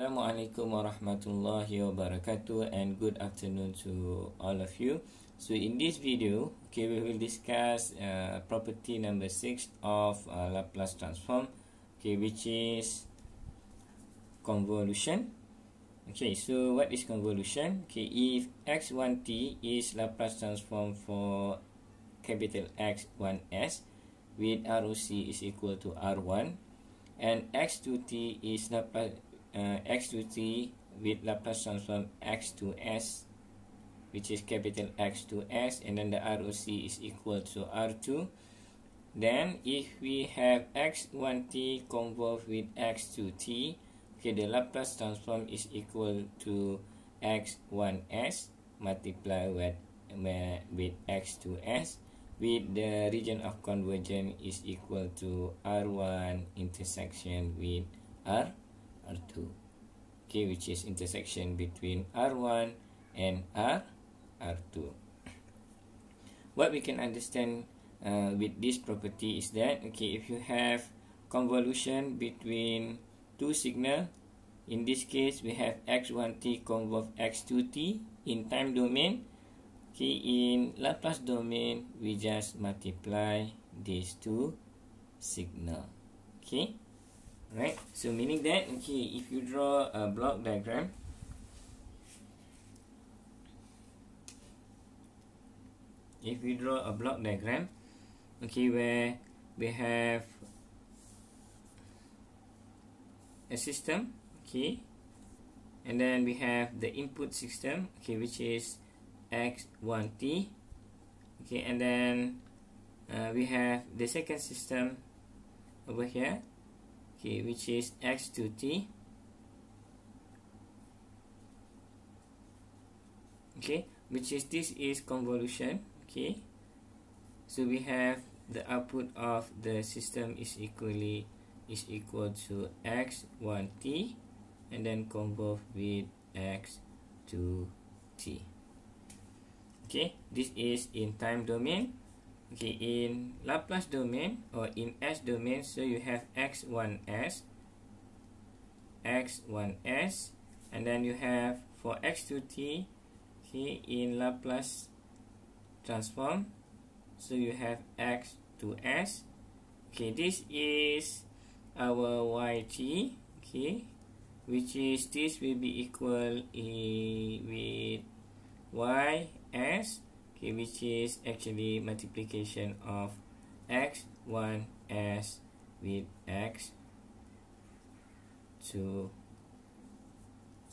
Assalamualaikum warahmatullahi wabarakatuh and good afternoon to all of you. So in this video, okay, we will discuss uh, property number 6 of uh, Laplace transform, okay, which is convolution. Okay, so what is convolution? Okay, if x1t is Laplace transform for capital X1s with ROC is equal to R1 and x2t is Laplace uh, x to t with Laplace transform x to s which is capital X to S and then the ROC is equal to R2 then if we have X1T convolved with X2T okay the Laplace transform is equal to X1S multiplied with, with X2S with the region of convergence is equal to R1 intersection with R R2 okay, which is intersection between R1 and R, R2 what we can understand uh, with this property is that okay, if you have convolution between two signal in this case we have X1T convolve X2T in time domain okay, in Laplace domain we just multiply these two signal okay right so meaning that okay if you draw a block diagram if we draw a block diagram okay where we have a system okay and then we have the input system okay which is x1t okay and then uh, we have the second system over here okay, which is x to t. Okay, which is this is convolution. Okay, so we have the output of the system is equally is equal to x one t, and then convolve with x two t. Okay, this is in time domain. Okay, in Laplace domain or in S domain, so you have x1s, x1s, and then you have for x2t, okay, in Laplace transform, so you have x2s. Okay, this is our yt, okay, which is this will be equal with y s okay, which is actually multiplication of x1 s with x2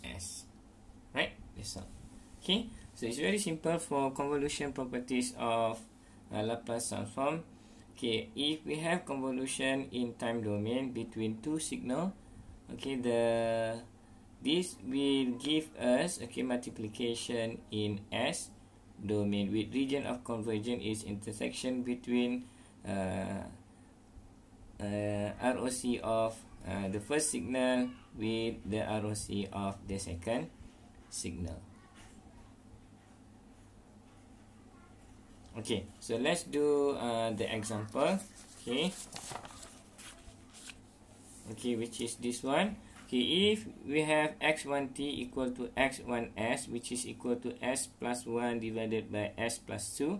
s right that's all okay so it's very simple for convolution properties of uh, Laplace transform okay if we have convolution in time domain between two signal okay the this will give us okay multiplication in s domain with region of convergence is intersection between uh, uh, ROC of uh, the first signal with the ROC of the second signal. Okay, so let's do uh, the example. Okay. Okay, which is this one. Okay, if we have x1t equal to x1s, which is equal to s plus 1 divided by s plus 2,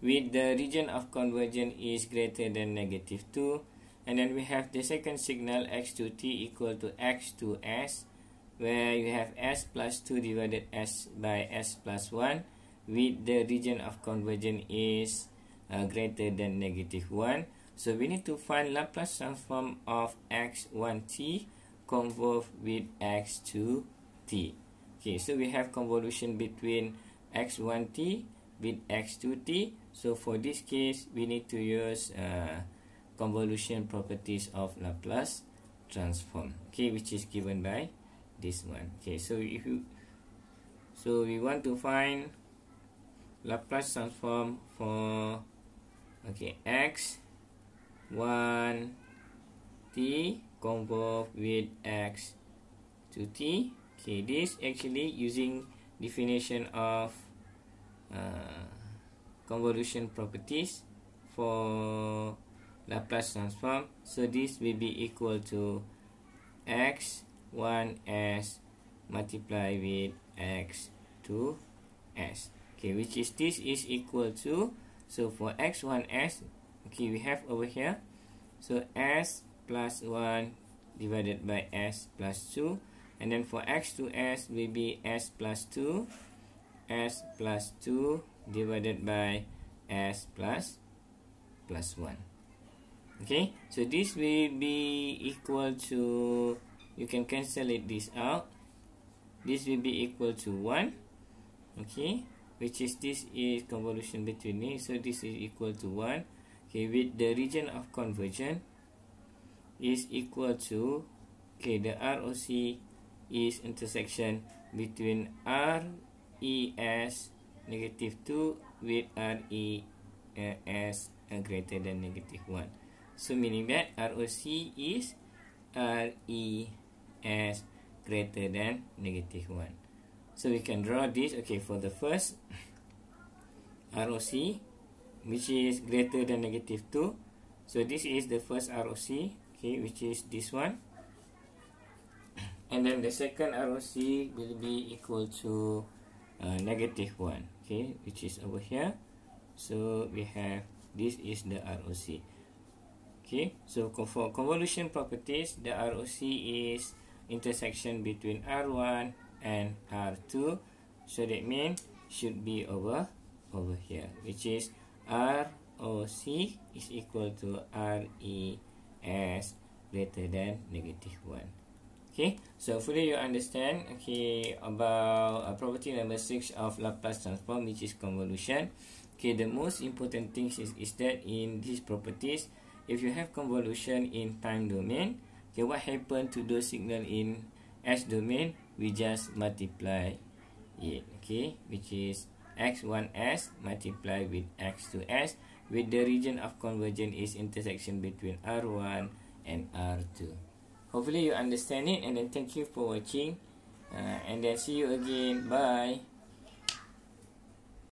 with the region of convergence is greater than negative 2, and then we have the second signal x2t equal to x2s, where you have s plus 2 divided s by s plus 1, with the region of convergence is uh, greater than negative 1, So we need to find Laplace transform of x1t convolved with x2t. Okay, so we have convolution between x1t with x2t. So for this case, we need to use uh, convolution properties of Laplace transform. Okay, which is given by this one. Okay, so if you so we want to find Laplace transform for okay x 1 t convert with x to t okay this actually using definition of uh, convolution properties for Laplace transform so this will be equal to x 1s multiply with x 2s okay which is this is equal to so for x1s okay we have over here so s plus 1 divided by s plus 2 and then for x to s will be s plus 2 s plus 2 divided by s plus plus 1 okay so this will be equal to you can cancel it this out this will be equal to 1 okay which is this is convolution between these so this is equal to 1 okay, with the region of conversion is equal to okay, the ROC is intersection between RES negative 2 with RES greater than negative 1. So, meaning that ROC is RES greater than negative 1. So, we can draw this. Okay, for the first ROC, which is greater than negative 2. So this is the first ROC, okay, which is this one. And then the second ROC will be equal to uh, negative 1, okay, which is over here. So we have, this is the ROC. Okay, so for convolution properties, the ROC is intersection between R1 and R2. So that means should be over over here, which is 0.5. ROC is equal to RES greater than negative 1. Okay, so fully you understand, okay, about uh, property number 6 of Laplace transform, which is convolution. Okay, the most important thing is, is that in these properties, if you have convolution in time domain, okay, what happened to those signal in S domain? We just multiply it, okay, which is x1s multiply with x2s with the region of convergence is intersection between r1 and r2 hopefully you understand it and then thank you for watching uh, and then see you again bye